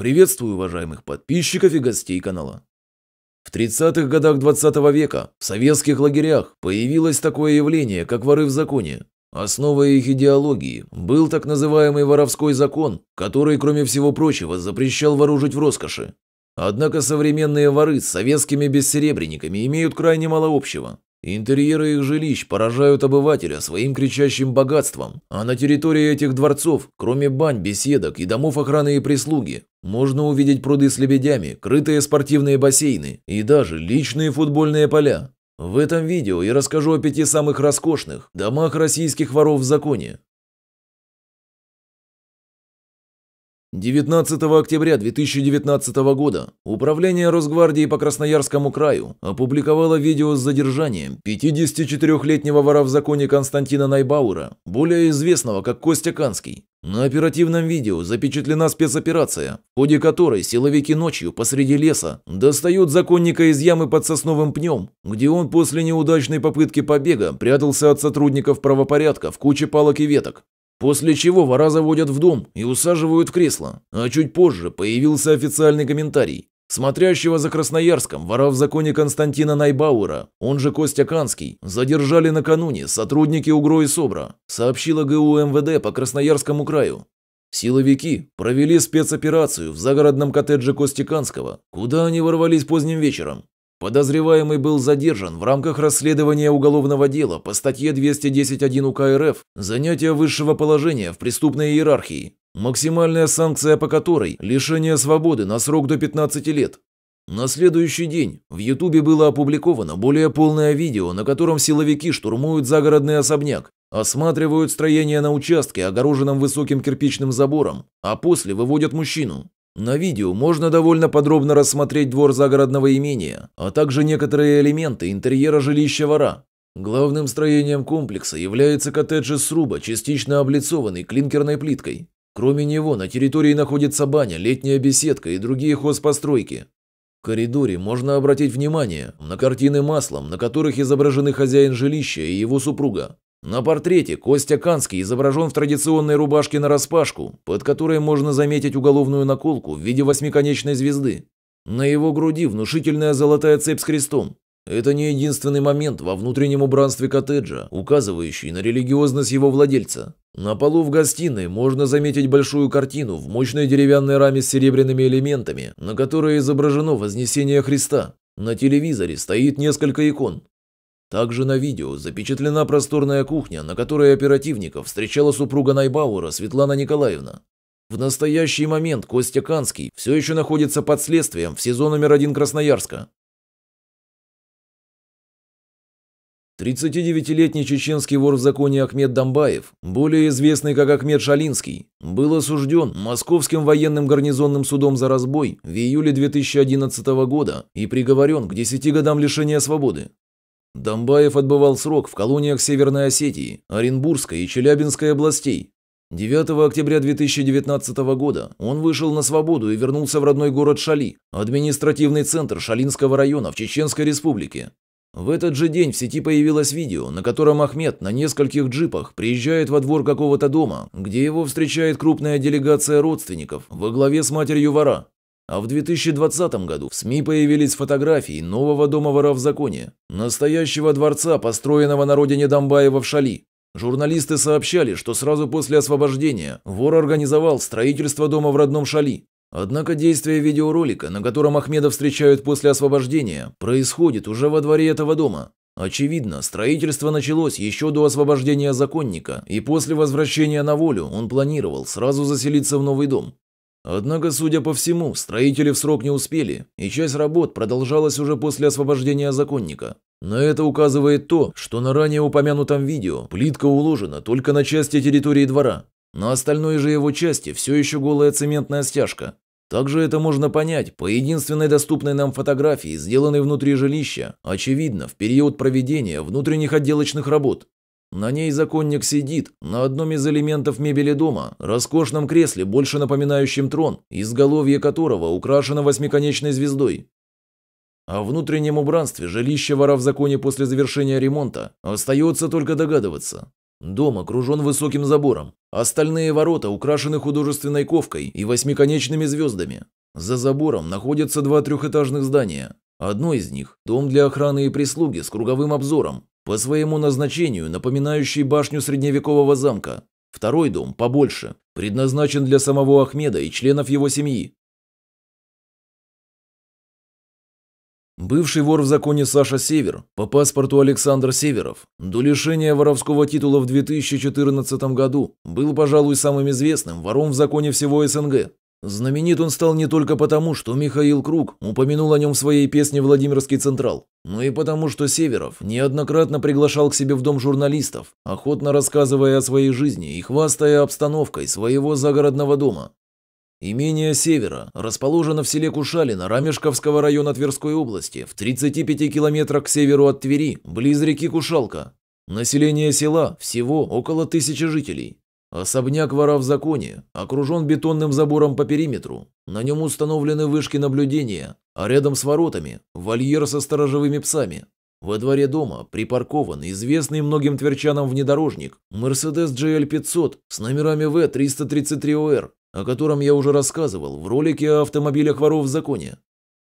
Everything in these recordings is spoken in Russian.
Приветствую уважаемых подписчиков и гостей канала. В 30-х годах 20 -го века в советских лагерях появилось такое явление, как воры в законе. Основой их идеологии был так называемый воровской закон, который, кроме всего прочего, запрещал вооружить в роскоши. Однако современные воры с советскими бессеребренниками имеют крайне мало общего. Интерьеры их жилищ поражают обывателя своим кричащим богатством, а на территории этих дворцов, кроме бань, беседок и домов охраны и прислуги, можно увидеть пруды с лебедями, крытые спортивные бассейны и даже личные футбольные поля. В этом видео я расскажу о пяти самых роскошных домах российских воров в законе, 19 октября 2019 года Управление Росгвардии по Красноярскому краю опубликовало видео с задержанием 54-летнего вора в законе Константина Найбаура, более известного как Костя Канский. На оперативном видео запечатлена спецоперация, в ходе которой силовики ночью посреди леса достают законника из ямы под сосновым пнем, где он после неудачной попытки побега прятался от сотрудников правопорядка в куче палок и веток. После чего вора заводят в дом и усаживают в кресло, а чуть позже появился официальный комментарий. Смотрящего за Красноярском вора в законе Константина Найбауэра, он же Костя Канский, задержали накануне сотрудники УГРО и СОБРа, сообщила ГУ МВД по Красноярскому краю. Силовики провели спецоперацию в загородном коттедже Костиканского, куда они ворвались поздним вечером. Подозреваемый был задержан в рамках расследования уголовного дела по статье 210.1 УК РФ «Занятие высшего положения в преступной иерархии», максимальная санкция по которой – лишение свободы на срок до 15 лет. На следующий день в Ютубе было опубликовано более полное видео, на котором силовики штурмуют загородный особняк, осматривают строение на участке, огороженном высоким кирпичным забором, а после выводят мужчину. На видео можно довольно подробно рассмотреть двор загородного имения, а также некоторые элементы интерьера жилища вора. Главным строением комплекса является коттедж из сруба, частично облицованный клинкерной плиткой. Кроме него на территории находится баня, летняя беседка и другие хозпостройки. В коридоре можно обратить внимание на картины маслом, на которых изображены хозяин жилища и его супруга. На портрете Костя Канский изображен в традиционной рубашке нараспашку, под которой можно заметить уголовную наколку в виде восьмиконечной звезды. На его груди внушительная золотая цепь с крестом. Это не единственный момент во внутреннем убранстве коттеджа, указывающий на религиозность его владельца. На полу в гостиной можно заметить большую картину в мощной деревянной раме с серебряными элементами, на которой изображено Вознесение Христа. На телевизоре стоит несколько икон. Также на видео запечатлена просторная кухня, на которой оперативников встречала супруга Найбауэра Светлана Николаевна. В настоящий момент Костя Канский все еще находится под следствием в сезон номер один Красноярска. 39-летний чеченский вор в законе Ахмед Дамбаев, более известный как Ахмед Шалинский, был осужден Московским военным гарнизонным судом за разбой в июле 2011 года и приговорен к 10 годам лишения свободы. Домбаев отбывал срок в колониях Северной Осетии, Оренбургской и Челябинской областей. 9 октября 2019 года он вышел на свободу и вернулся в родной город Шали, административный центр Шалинского района в Чеченской республике. В этот же день в сети появилось видео, на котором Ахмед на нескольких джипах приезжает во двор какого-то дома, где его встречает крупная делегация родственников во главе с матерью вора. А в 2020 году в СМИ появились фотографии нового дома вора в законе, настоящего дворца, построенного на родине Домбаева в Шали. Журналисты сообщали, что сразу после освобождения вор организовал строительство дома в родном Шали. Однако действие видеоролика, на котором Ахмеда встречают после освобождения, происходит уже во дворе этого дома. Очевидно, строительство началось еще до освобождения законника, и после возвращения на волю он планировал сразу заселиться в новый дом. Однако, судя по всему, строители в срок не успели, и часть работ продолжалась уже после освобождения законника. На это указывает то, что на ранее упомянутом видео плитка уложена только на части территории двора. На остальной же его части все еще голая цементная стяжка. Также это можно понять по единственной доступной нам фотографии, сделанной внутри жилища, очевидно, в период проведения внутренних отделочных работ. На ней законник сидит, на одном из элементов мебели дома, роскошном кресле, больше напоминающем трон, изголовье которого украшено восьмиконечной звездой. О внутреннем убранстве жилища вора в законе после завершения ремонта остается только догадываться. Дом окружен высоким забором, остальные ворота украшены художественной ковкой и восьмиконечными звездами. За забором находятся два трехэтажных здания, Одно из них – дом для охраны и прислуги с круговым обзором, по своему назначению напоминающий башню средневекового замка. Второй дом, побольше, предназначен для самого Ахмеда и членов его семьи. Бывший вор в законе Саша Север, по паспорту Александр Северов, до лишения воровского титула в 2014 году, был, пожалуй, самым известным вором в законе всего СНГ. Знаменит он стал не только потому, что Михаил Круг упомянул о нем в своей песне «Владимирский Централ», но и потому, что Северов неоднократно приглашал к себе в дом журналистов, охотно рассказывая о своей жизни и хвастая обстановкой своего загородного дома. Имение Севера расположено в селе Кушалино Рамешковского района Тверской области, в 35 километрах к северу от Твери, близ реки Кушалка. Население села всего около тысячи жителей. Особняк вора в законе, окружен бетонным забором по периметру. На нем установлены вышки наблюдения, а рядом с воротами – вольер со сторожевыми псами. Во дворе дома припаркован известный многим тверчанам внедорожник Mercedes GL500 с номерами В333ОР, о котором я уже рассказывал в ролике о автомобилях воров в законе.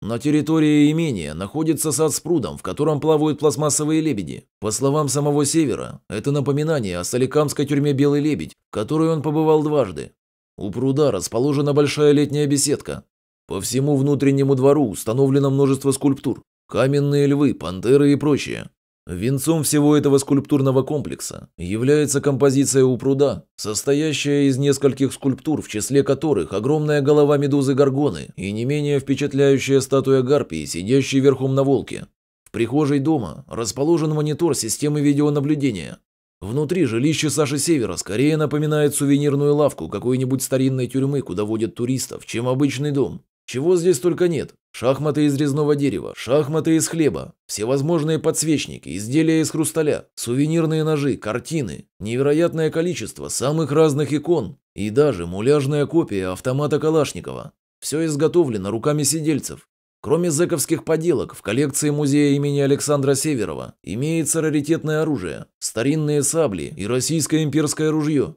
На территории имения находится сад с прудом, в котором плавают пластмассовые лебеди. По словам самого Севера, это напоминание о Соликамской тюрьме «Белый лебедь», в которой он побывал дважды. У пруда расположена большая летняя беседка. По всему внутреннему двору установлено множество скульптур. Каменные львы, пантеры и прочее. Венцом всего этого скульптурного комплекса является композиция у пруда, состоящая из нескольких скульптур, в числе которых огромная голова медузы Гаргоны и не менее впечатляющая статуя гарпии, сидящей верхом на волке. В прихожей дома расположен монитор системы видеонаблюдения. Внутри жилище Саши Севера скорее напоминает сувенирную лавку какой-нибудь старинной тюрьмы, куда водят туристов, чем обычный дом. Чего здесь только нет. Шахматы из резного дерева, шахматы из хлеба, всевозможные подсвечники, изделия из хрусталя, сувенирные ножи, картины, невероятное количество самых разных икон и даже муляжная копия автомата Калашникова. Все изготовлено руками сидельцев. Кроме зэковских поделок, в коллекции музея имени Александра Северова имеется раритетное оружие, старинные сабли и российское имперское ружье.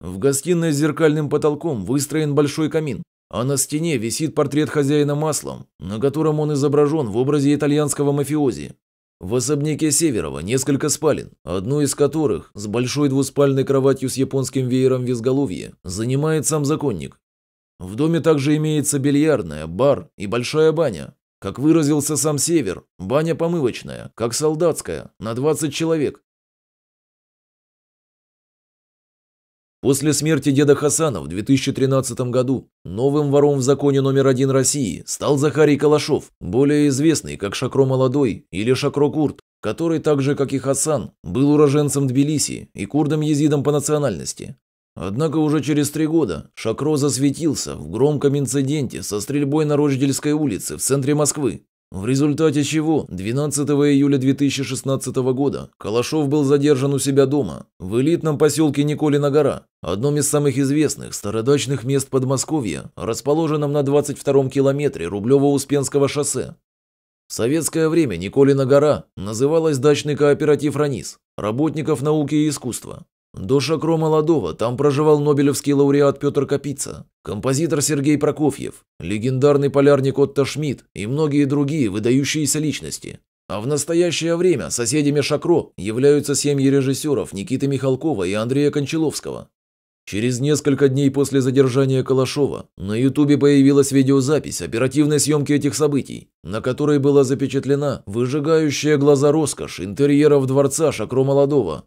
В гостиной с зеркальным потолком выстроен большой камин, а на стене висит портрет хозяина маслом, на котором он изображен в образе итальянского мафиози. В особняке Северова несколько спален, одну из которых с большой двуспальной кроватью с японским веером в изголовье занимает сам законник. В доме также имеется бильярдная, бар и большая баня. Как выразился сам Север, баня помывочная, как солдатская, на 20 человек, После смерти деда Хасана в 2013 году новым вором в законе номер один России стал Захарий Калашов, более известный как Шакро Молодой или Шакро Курт, который так же, как и Хасан, был уроженцем Тбилиси и курдом-езидом по национальности. Однако уже через три года Шакро засветился в громком инциденте со стрельбой на Рождельской улице в центре Москвы. В результате чего 12 июля 2016 года Калашов был задержан у себя дома, в элитном поселке Николина гора, одном из самых известных стародачных мест Подмосковья, расположенном на 22-м километре Рублево-Успенского шоссе. В советское время Николина гора называлась дачный кооператив «Ранис» работников науки и искусства, до Шакро там проживал нобелевский лауреат Петр Капица, композитор Сергей Прокофьев, легендарный полярник Отто Шмидт и многие другие выдающиеся личности. А в настоящее время соседями Шакро являются семьи режиссеров Никиты Михалкова и Андрея Кончаловского. Через несколько дней после задержания Калашова на Ютубе появилась видеозапись оперативной съемки этих событий, на которой была запечатлена выжигающая глаза роскошь интерьеров дворца Шакро Молодого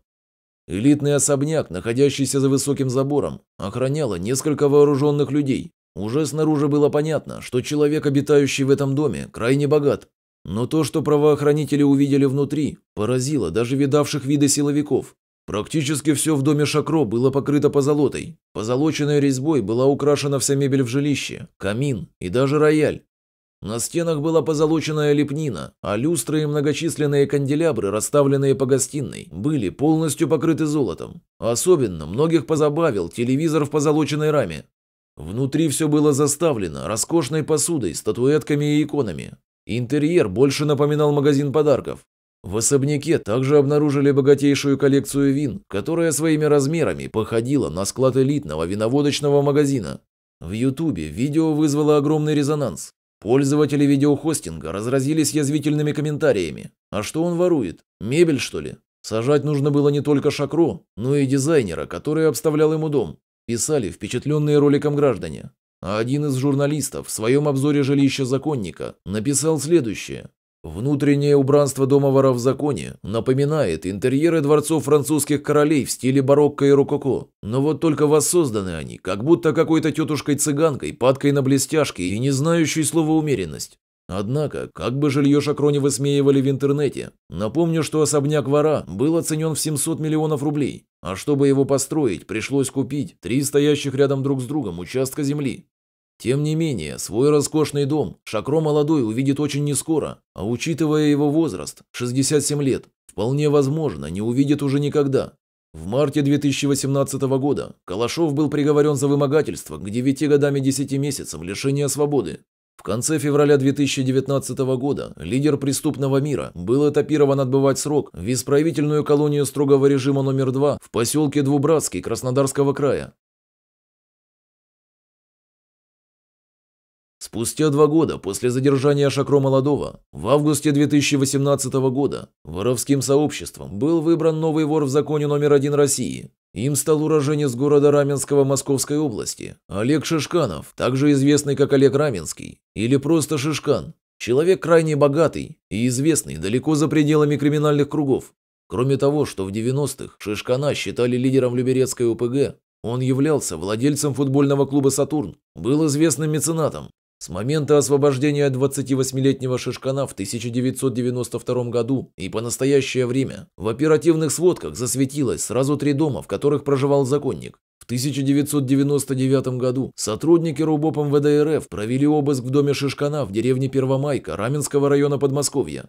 Элитный особняк, находящийся за высоким забором, охраняло несколько вооруженных людей. Уже снаружи было понятно, что человек, обитающий в этом доме, крайне богат. Но то, что правоохранители увидели внутри, поразило даже видавших виды силовиков. Практически все в доме Шакро было покрыто позолотой. Позолоченной резьбой была украшена вся мебель в жилище, камин и даже рояль. На стенах была позолоченная лепнина, а люстры и многочисленные канделябры, расставленные по гостиной, были полностью покрыты золотом. Особенно многих позабавил телевизор в позолоченной раме. Внутри все было заставлено роскошной посудой, статуэтками и иконами. Интерьер больше напоминал магазин подарков. В особняке также обнаружили богатейшую коллекцию вин, которая своими размерами походила на склад элитного виноводочного магазина. В Ютубе видео вызвало огромный резонанс. Пользователи видеохостинга разразились язвительными комментариями. А что он ворует? Мебель, что ли? Сажать нужно было не только Шакро, но и дизайнера, который обставлял ему дом. Писали впечатленные роликом граждане. А один из журналистов в своем обзоре жилища законника написал следующее. Внутреннее убранство дома вора в законе напоминает интерьеры дворцов французских королей в стиле барокко и рококо, но вот только воссозданы они, как будто какой-то тетушкой-цыганкой, падкой на блестяшки и не знающей слова умеренность. Однако, как бы жилье Шакро не высмеивали в интернете, напомню, что особняк вора был оценен в 700 миллионов рублей, а чтобы его построить, пришлось купить три стоящих рядом друг с другом участка земли. Тем не менее, свой роскошный дом Шакро молодой увидит очень нескоро, а учитывая его возраст, 67 лет, вполне возможно, не увидит уже никогда. В марте 2018 года Калашов был приговорен за вымогательство к 9 годам и 10 месяцам лишения свободы. В конце февраля 2019 года лидер преступного мира был этапирован отбывать срок в исправительную колонию строгого режима номер 2 в поселке Двубратский Краснодарского края. Спустя два года после задержания Шакро Молодого, в августе 2018 года, воровским сообществом был выбран новый вор в законе номер один России. Им стал уроженец города Раменского Московской области, Олег Шишканов, также известный как Олег Раменский, или просто Шишкан. Человек крайне богатый и известный далеко за пределами криминальных кругов. Кроме того, что в 90-х Шишкана считали лидером Люберецкой ОПГ, он являлся владельцем футбольного клуба «Сатурн», был известным меценатом, с момента освобождения 28-летнего Шишкана в 1992 году и по настоящее время в оперативных сводках засветилось сразу три дома, в которых проживал законник. В 1999 году сотрудники РУБОП МВД РФ провели обыск в доме Шишкана в деревне Первомайка Раменского района Подмосковья.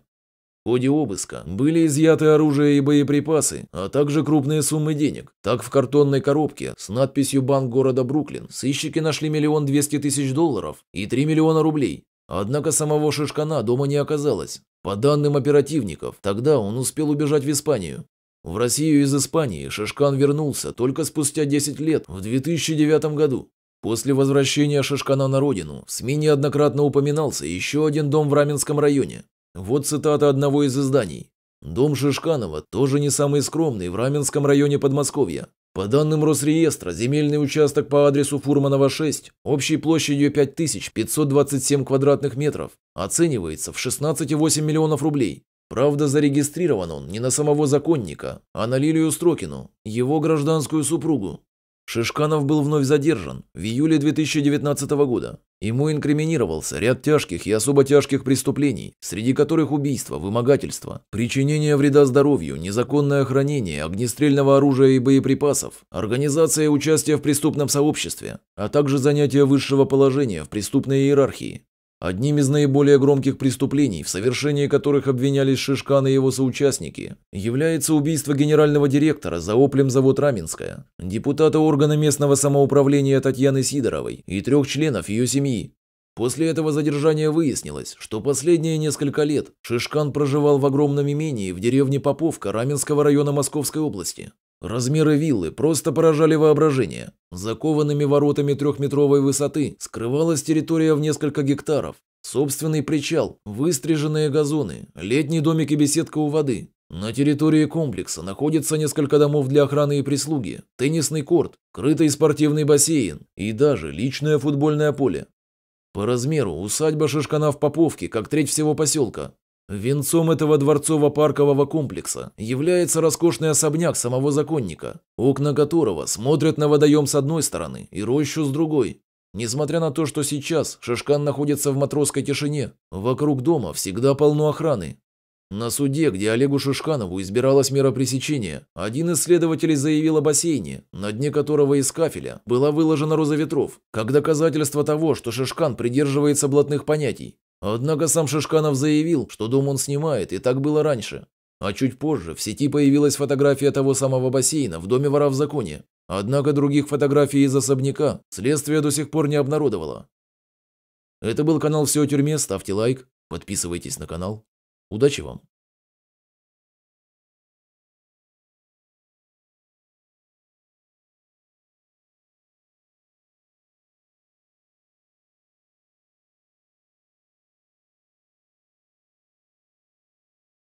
В ходе обыска были изъяты оружие и боеприпасы, а также крупные суммы денег. Так в картонной коробке с надписью «Банк города Бруклин» сыщики нашли миллион двести тысяч долларов и 3 миллиона рублей. Однако самого Шишкана дома не оказалось. По данным оперативников, тогда он успел убежать в Испанию. В Россию из Испании Шишкан вернулся только спустя 10 лет, в 2009 году. После возвращения Шишкана на родину в СМИ неоднократно упоминался еще один дом в Раменском районе. Вот цитата одного из изданий. Дом Шишканова тоже не самый скромный в Раменском районе Подмосковья. По данным Росреестра, земельный участок по адресу Фурманова 6, общей площадью 5527 квадратных метров, оценивается в 16,8 миллионов рублей. Правда, зарегистрирован он не на самого законника, а на Лилию Строкину, его гражданскую супругу. Шишканов был вновь задержан в июле 2019 года. Ему инкриминировался ряд тяжких и особо тяжких преступлений, среди которых убийство, вымогательство, причинение вреда здоровью, незаконное хранение огнестрельного оружия и боеприпасов, организация и участие в преступном сообществе, а также занятие высшего положения в преступной иерархии. Одним из наиболее громких преступлений, в совершении которых обвинялись Шишкан и его соучастники, является убийство генерального директора за оплем завод Раменская, депутата органа местного самоуправления Татьяны Сидоровой и трех членов ее семьи. После этого задержания выяснилось, что последние несколько лет Шишкан проживал в огромном имении в деревне Поповка Раменского района Московской области. Размеры виллы просто поражали воображение. Закованными воротами трехметровой высоты скрывалась территория в несколько гектаров. Собственный причал, выстриженные газоны, летний домик и беседка у воды. На территории комплекса находится несколько домов для охраны и прислуги, теннисный корт, крытый спортивный бассейн и даже личное футбольное поле. По размеру усадьба Шишкана в Поповке, как треть всего поселка. Венцом этого дворцово-паркового комплекса является роскошный особняк самого законника, окна которого смотрят на водоем с одной стороны и рощу с другой. Несмотря на то, что сейчас Шишкан находится в матросской тишине, вокруг дома всегда полно охраны. На суде, где Олегу Шишканову избиралась мера пресечения, один из следователей заявил о бассейне, на дне которого из кафеля была выложена роза ветров, как доказательство того, что Шишкан придерживается блатных понятий. Однако сам Шишканов заявил, что дом он снимает, и так было раньше. А чуть позже в сети появилась фотография того самого бассейна в доме вора в законе. Однако других фотографий из особняка следствие до сих пор не обнародовало. Это был канал «Все о тюрьме», ставьте лайк, подписывайтесь на канал. Удачи вам!